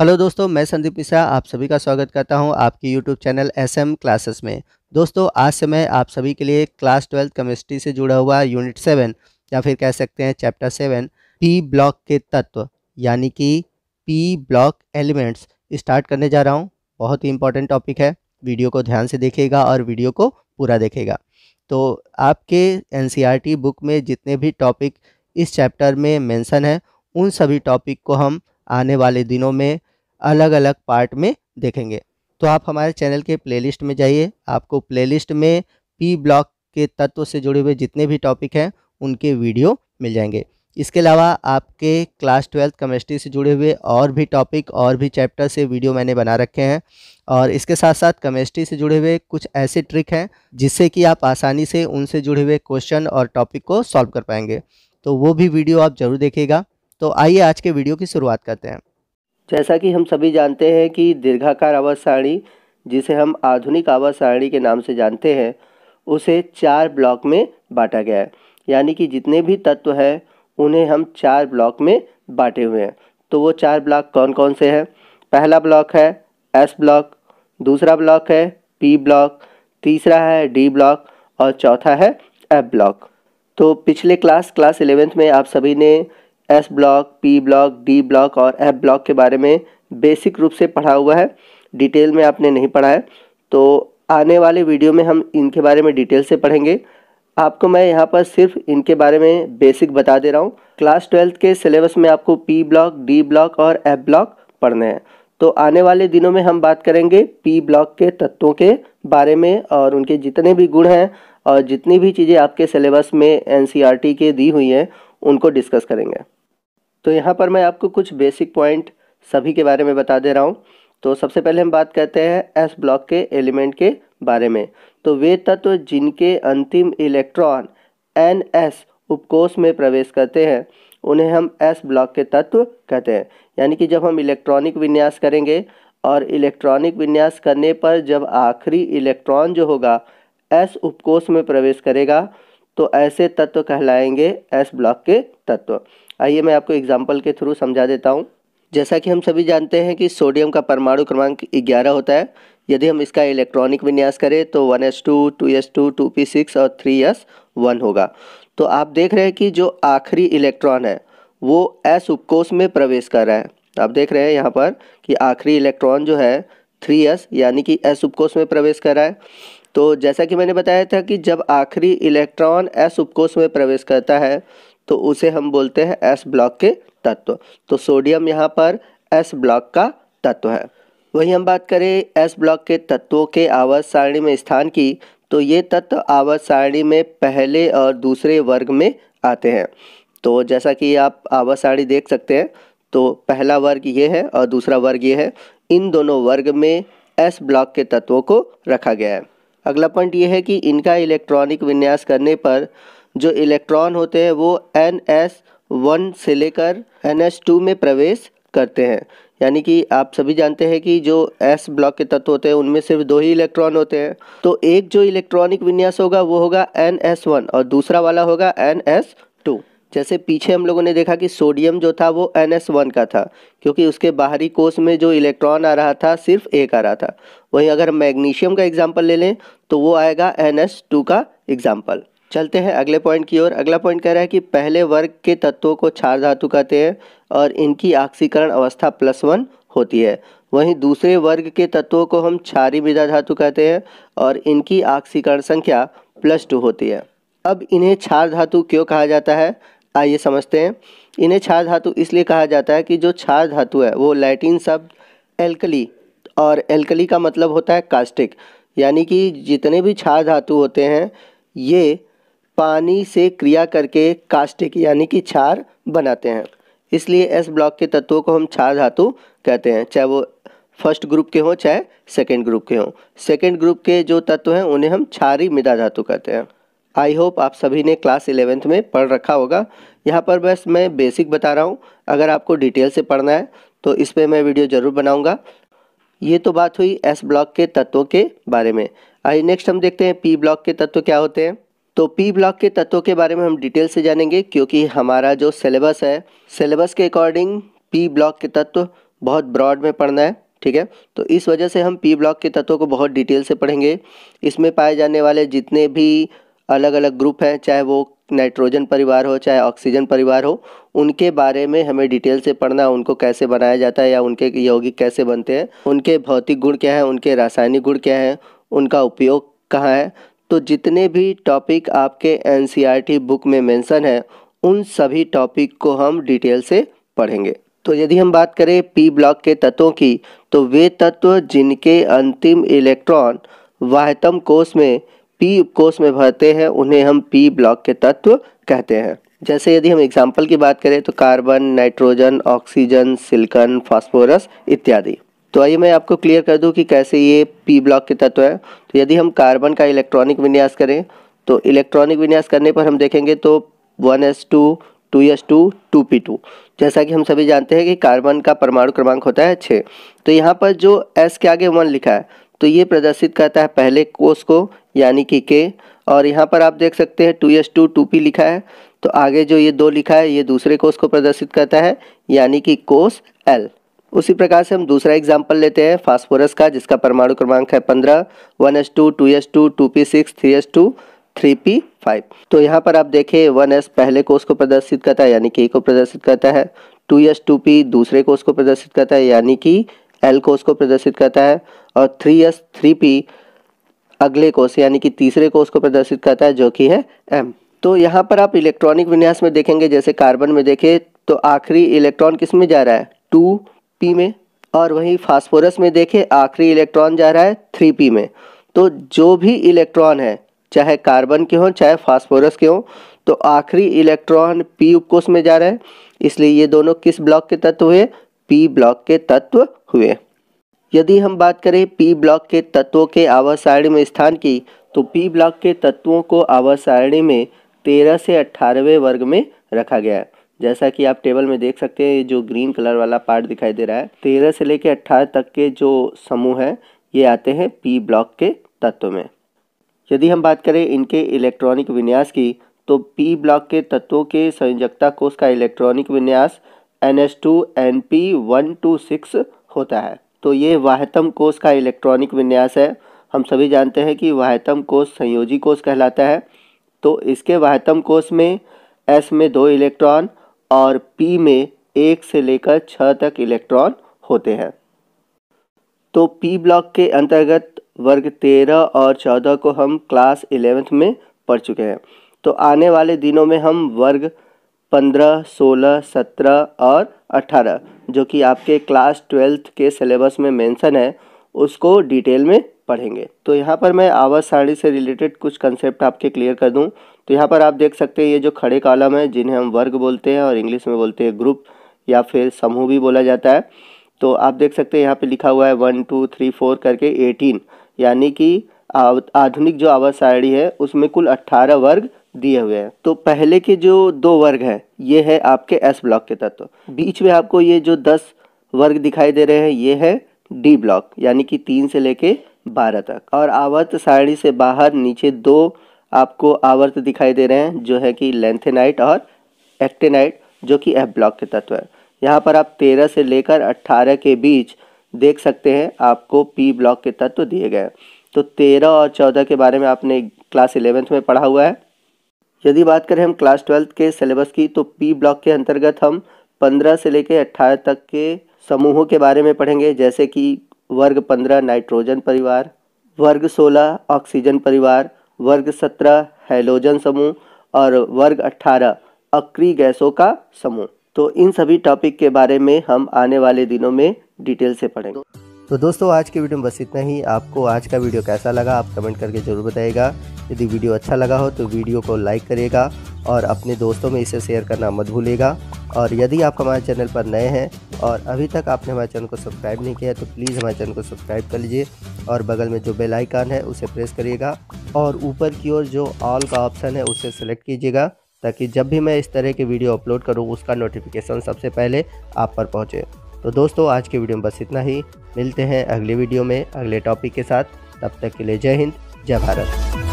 hello दोस्तों मैं संदीप मिश्रा आप सभी का स्वागत करता हूं आपके यूट्यूब चैनल एसएम क्लासेस में दोस्तों आज से मैं आप सभी के लिए क्लास ट्वेल्थ केमिस्ट्री से जुड़ा हुआ यूनिट सेवन या फिर कह सकते हैं चैप्टर सेवन पी ब्लॉक के तत्व यानी कि पी ब्लॉक एलिमेंट्स स्टार्ट करने जा रहा हूँ बहुत ही इंपॉर्टेंट टॉपिक है वीडियो को ध्यान से देखेगा और वीडियो को पूरा देखेगा तो आपके एन बुक e में जितने भी टॉपिक इस चैप्टर में मैंसन है उन सभी टॉपिक को हम आने वाले दिनों में अलग अलग पार्ट में देखेंगे तो आप हमारे चैनल के प्लेलिस्ट में जाइए आपको प्लेलिस्ट में पी ब्लॉक के तत्व से जुड़े हुए जितने भी टॉपिक हैं उनके वीडियो मिल जाएंगे इसके अलावा आपके क्लास ट्वेल्थ केमिस्ट्री से जुड़े हुए और भी टॉपिक और भी चैप्टर से वीडियो मैंने बना रखे हैं और इसके साथ साथ केमिस्ट्री से जुड़े हुए कुछ ऐसे ट्रिक हैं जिससे कि आप आसानी से उनसे जुड़े हुए क्वेश्चन और टॉपिक को सॉल्व कर पाएंगे तो वो भी वीडियो आप ज़रूर देखेगा तो आइए आज के वीडियो की शुरुआत करते हैं जैसा कि हम सभी जानते हैं कि दीर्घाकार आवास सारणी जिसे हम आधुनिक आवास सारणी के नाम से जानते हैं उसे चार ब्लॉक में बांटा गया है यानी कि जितने भी तत्व हैं उन्हें हम चार ब्लॉक में बांटे हुए हैं तो वो चार ब्लॉक कौन कौन से हैं पहला ब्लॉक है एस ब्लॉक दूसरा ब्लॉक है पी ब्लॉक तीसरा है डी ब्लॉक और चौथा है एफ ब्लॉक तो पिछले क्लास क्लास इलेवेंथ में आप सभी ने S block P block D block और एफ ब्लॉक के बारे में बेसिक रूप से पढ़ा हुआ है डिटेल में आपने नहीं पढ़ा है तो आने वाले वीडियो में हम इनके बारे में डिटेल से पढ़ेंगे आपको मैं यहाँ पर सिर्फ इनके बारे में बेसिक बता दे रहा हूँ क्लास ट्वेल्थ के सिलेबस में आपको पी ब्लॉक डी ब्लॉक और एफ ब्लॉक पढ़ने हैं तो आने वाले दिनों में हम बात करेंगे पी ब्लॉक के तत्वों के बारे में और उनके जितने भी गुण हैं और जितनी भी चीज़ें आपके सिलेबस में एन e के दी हुई हैं उनको डिस्कस करेंगे तो यहाँ पर मैं आपको कुछ बेसिक पॉइंट सभी के बारे में बता दे रहा हूँ तो सबसे पहले हम बात करते हैं एस ब्लॉक के एलिमेंट के बारे में तो वे तत्व जिनके अंतिम इलेक्ट्रॉन एन एस उपकोष में प्रवेश करते हैं उन्हें हम एस ब्लॉक के तत्व कहते हैं यानी कि जब हम इलेक्ट्रॉनिक विन्यास करेंगे और इलेक्ट्रॉनिक विन्यास करने पर जब आखिरी इलेक्ट्रॉन जो होगा एस उपकोष में प्रवेश करेगा तो ऐसे तत्व कहलाएंगे एस ब्लॉक के तत्व आइए मैं आपको एग्जाम्पल के थ्रू समझा देता हूँ जैसा कि हम सभी जानते हैं कि सोडियम का परमाणु क्रमांक ग्यारह होता है यदि हम इसका इलेक्ट्रॉनिक विन्यास करें तो one S two two S two two P six और थ्री एस वन होगा तो आप देख रहे हैं कि जो आखिरी इलेक्ट्रॉन है वो एस उपकोष में प्रवेश कर रहा है आप देख रहे हैं यहाँ पर कि आखिरी इलेक्ट्रॉन जो है थ्री एस यानी कि एस उपकोष में प्रवेश कर रहा है तो जैसा कि मैंने बताया था कि जब आखिरी इलेक्ट्रॉन एस उपकोष में प्रवेश करता है तो उसे हम बोलते हैं एस ब्लॉक के तत्व तो सोडियम यहाँ पर एस ब्लॉक का तत्व है वही हम बात करें एस ब्लॉक के तत्वों के आवास सारणी में स्थान की तो ये तत्व आवास सारणी में पहले और दूसरे वर्ग में आते हैं तो जैसा कि आप आवास सारणी देख सकते हैं तो पहला वर्ग ये है और दूसरा वर्ग ये है इन दोनों वर्ग में एस ब्लॉक के तत्वों को रखा गया है अगला पॉइंट ये है कि इनका इलेक्ट्रॉनिक विन्यास करने पर जो इलेक्ट्रॉन होते हैं वो एन एस वन से लेकर एन एस टू में प्रवेश करते हैं यानी कि आप सभी जानते हैं कि जो एस ब्लॉक के तत्व होते हैं उनमें सिर्फ दो ही इलेक्ट्रॉन होते हैं तो एक जो इलेक्ट्रॉनिक विन्यास होगा वो होगा एन एस वन और दूसरा वाला होगा एन एस टू जैसे पीछे हम लोगों ने देखा कि सोडियम जो था वो एन एस वन का था क्योंकि उसके बाहरी कोष में जो इलेक्ट्रॉन आ रहा था सिर्फ एक आ रहा था वहीं अगर मैग्नीशियम का एग्जाम्पल ले लें तो वो आएगा एन एस टू का एग्जाम्पल चलते हैं अगले पॉइंट की ओर अगला पॉइंट कह रहा है कि पहले वर्ग के तत्वों को क्षार धातु कहते हैं और इनकी आक्सीकरण अवस्था प्लस वन होती है वहीं दूसरे वर्ग के तत्वों को हम क्षारी मृदा धातु कहते हैं और इनकी आक्सीकरण संख्या प्लस टू होती है अब इन्हें क्षार धातु क्यों कहा जाता है आइए समझते हैं इन्हें क्षार धातु इसलिए कहा जाता है कि जो क्षार धातु है वो लैटिन शब्द एल्कली और एल्कली का मतलब होता है कास्टिक यानी कि जितने भी क्षार धातु होते हैं ये पानी से क्रिया करके कास्टिक यानी कि क्षार बनाते हैं इसलिए एस ब्लॉक के तत्वों को हम क्षार धातु कहते हैं चाहे वो फर्स्ट ग्रुप के हों चाहे सेकेंड ग्रुप के हों सेकेंड ग्रुप के जो तत्व हैं उन्हें हम क्षारी मृदा धातु कहते हैं आई होप आप सभी ने क्लास इलेवेंथ में पढ़ रखा होगा यहाँ पर बस मैं बेसिक बता रहा हूँ अगर आपको डिटेल से पढ़ना है तो इस पर मैं वीडियो ज़रूर बनाऊँगा ये तो बात हुई एस ब्लॉक के तत्वों के बारे में आइए नेक्स्ट हम देखते हैं पी ब्लॉक के तत्व क्या होते हैं तो पी ब्लॉक के तत्वों के बारे में हम डिटेल से जानेंगे क्योंकि हमारा जो सिलेबस है सिलेबस के अकॉर्डिंग पी ब्लॉक के तत्व बहुत ब्रॉड में पढ़ना है ठीक है तो इस वजह से हम पी ब्लॉक के तत्वों को बहुत डिटेल से पढ़ेंगे इसमें पाए जाने वाले जितने भी अलग अलग ग्रुप हैं चाहे वो नाइट्रोजन परिवार हो चाहे ऑक्सीजन परिवार हो उनके बारे में हमें डिटेल से पढ़ना उनको कैसे बनाया जाता है या उनके यौगिक कैसे बनते हैं उनके भौतिक गुण क्या हैं उनके रासायनिक गुण क्या हैं उनका उपयोग कहाँ है तो जितने भी टॉपिक आपके एन बुक e में मेंशन है उन सभी टॉपिक को हम डिटेल से पढ़ेंगे तो यदि हम बात करें पी ब्लॉक के तत्वों की तो वे तत्व जिनके अंतिम इलेक्ट्रॉन वाहतम कोष में पी कोष में भरते हैं उन्हें हम पी ब्लॉक के तत्व कहते हैं जैसे यदि हम एग्जाम्पल की बात करें तो carbon nitrogen oxygen silicon phosphorus इत्यादि तो आइए मैं आपको क्लियर कर दूं कि कैसे ये पी ब्लॉक के तत्व है तो यदि हम कार्बन का इलेक्ट्रॉनिक विन्यास करें तो इलेक्ट्रॉनिक विन्यास करने पर हम देखेंगे तो one S two two S two two P two जैसा कि हम सभी जानते हैं कि कार्बन का परमाणु क्रमांक होता है छः तो यहाँ पर जो एस के आगे वन लिखा है तो ये प्रदर्शित करता है पहले कोष को यानी कि के और यहाँ पर आप देख सकते हैं two S two two P लिखा है तो आगे जो ये दो लिखा है ये दूसरे कोष को प्रदर्शित करता है यानी कि कोष एल उसी प्रकार से हम दूसरा एग्जाम्पल लेते हैं फास्फोरस का जिसका परमाणु क्रमांक है पंद्रह one S two two S two two P six three S two three P five तो यहाँ पर आप देखें वन एस पहले कोष को प्रदर्शित करता है यानी कि ए को प्रदर्शित करता है टू एस टू पी दूसरे कोष को प्रदर्शित करता है यानी कि एल कोष को प्रदर्शित करता है और थ्री एस थ्री पी अगले कोष यानी कि तीसरे कोष को प्रदर्शित करता है जो कि है एम तो यहाँ पर आप इलेक्ट्रॉनिक विन्यास में देखेंगे जैसे कार्बन में देखें तो आखिरी इलेक्ट्रॉन किस में जा रहा है टू पी में और वहीं फास्फोरस में देखें आखिरी इलेक्ट्रॉन जा रहा है थ्री पी में तो जो भी इलेक्ट्रॉन है चाहे कार्बन के हों चाहे फास्फोरस के हों तो आखिरी इलेक्ट्रॉन पी उपकोष में जा रहा है इसलिए ये दोनों किस ब्लॉक के तत्व हुए पी ब्लॉक के तत्व हुए यदि हम बात करें पी ब्लॉक के तत्वों के आवासारणी में स्थान की तो पी ब्लॉक के तत्वों को आवासारणी में तेरह से अट्ठारहवें वर्ग में रखा गया है जैसा कि आप टेबल में देख सकते हैं जो ग्रीन कलर वाला पार्ट दिखाई दे रहा है तेरह से लेकर अट्ठारह तक के जो समूह है ये आते हैं पी ब्लॉक के तत्व में यदि हम बात करें इनके इलेक्ट्रॉनिक विन्यास की तो पी ब्लॉक के तत्वों के संयोजकता कोष का इलेक्ट्रॉनिक विन्यास N S two N P one to six होता है तो ये वाहतम कोष का इलेक्ट्रॉनिक विन्यास है हम सभी जानते हैं कि वाहतम कोष संयोजी कोष कहलाता है तो इसके वाहतम कोष में एस में दो इलेक्ट्रॉन और पी में एक से लेकर छः तक इलेक्ट्रॉन होते हैं तो पी ब्लॉक के अंतर्गत वर्ग तेरह और चौदह को हम क्लास इलेवेंथ में पढ़ चुके हैं तो आने वाले दिनों में हम वर्ग पंद्रह सोलह सत्रह और अट्ठारह जो कि आपके क्लास ट्वेल्थ के सिलेबस में मेंशन है उसको डिटेल में पढ़ेंगे तो यहाँ पर मैं आवास सारणी से रिलेटेड कुछ कंसेप्ट आपके क्लियर कर दूँ तो यहाँ पर आप देख सकते हैं ये जो खड़े कालम है जिन्हें हम वर्ग बोलते हैं और इंग्लिश में बोलते हैं ग्रुप या फिर समूह भी बोला जाता है तो आप देख सकते हैं यहाँ पे लिखा हुआ है वन टू थ्री फोर करके एटीन यानी कि आधुनिक जो आवास सारणी है उसमें कुल अट्ठारह वर्ग दिए हुए हैं तो पहले के जो दो वर्ग हैं ये है आपके एस ब्लॉक के तत्व बीच में आपको ये जो दस वर्ग दिखाई दे रहे हैं ये है डी ब्लॉक यानी कि तीन से लेके बारह तक और आवर्त सारणी से बाहर नीचे दो आपको आवर्त दिखाई दे रहे हैं जो है कि लेंथेनाइट और एक्टेनाइट जो कि एफ ब्लॉक के तत्व है यहाँ पर आप तेरह से लेकर अट्ठारह के बीच देख सकते हैं आपको पी ब्लॉक के तत्व दिए गए तो तेरह और चौदह के बारे में आपने क्लास इलेवेंथ में पढ़ा हुआ है यदि बात करें हम क्लास ट्वेल्थ के सिलेबस की तो पी ब्लॉक के अंतर्गत हम पंद्रह से लेकर अट्ठारह तक के समूहों के बारे में पढ़ेंगे जैसे कि वर्ग पंद्रह नाइट्रोजन परिवार वर्ग सोलह ऑक्सीजन परिवार वर्ग सत्रह हेलोजन समूह और वर्ग अट्ठारह अक्री गैसों का समूह तो इन सभी टॉपिक के बारे में हम आने वाले दिनों में डिटेल से पढ़ेंगे तो दोस्तों आज के वीडियो में बस इतना ही आपको आज का वीडियो कैसा लगा आप कमेंट करके ज़रूर बताइएगा यदि वीडियो अच्छा लगा हो तो वीडियो को लाइक करेगा और अपने दोस्तों में इसे शेयर करना मत भूलेगा और यदि आप हमारे चैनल पर नए हैं और अभी तक आपने हमारे चैनल को सब्सक्राइब नहीं किया है तो प्लीज़ हमारे चैनल को सब्सक्राइब कर लीजिए और बगल में जो बेल आइकन है उसे प्रेस करिएगा और ऊपर की ओर जो ऑल का ऑप्शन है उसे सेलेक्ट कीजिएगा ताकि जब भी मैं इस तरह की वीडियो अपलोड करूँ उसका नोटिफिकेशन सबसे पहले आप पर पहुँचे तो दोस्तों आज के वीडियो में बस इतना ही मिलते हैं अगले वीडियो में अगले टॉपिक के साथ तब तक के लिए जय हिंद जय भारत